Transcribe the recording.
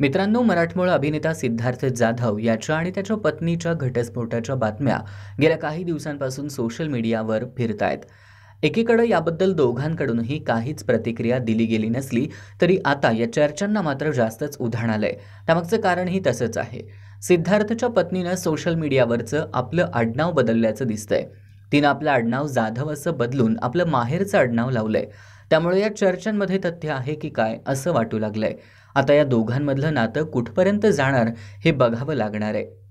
मित्रांनो मराठमोळा अभिनेता सिद्धार्थ जाधव याच्या आणि त्याच्या पत्नीच्या घटस्फोटाच्या बातम्या गेल्या काही दिवसांपासून सोशल मीडियावर फिरत आहेत एकीकडे याबद्दल दोघांकडूनही काहीच प्रतिक्रिया दिली गेली नसली तरी आता या चर्चांना मात्र जास्तच उधाण आलंय त्यामागचं कारणही तसंच आहे सिद्धार्थच्या पत्नीनं सोशल मीडियावरचं आपलं आडनाव बदलल्याचं दिसतंय तिनं आपलं आडनाव जाधव असं बदलून आपलं माहेरचं आडनाव लावलंय त्यामुळे या चर्चांमध्ये तथ्य आहे की काय असं वाटू लागलंय आता या दोघांमधलं नातं कुठपर्यंत जाणार हे बघावं लागणार आहे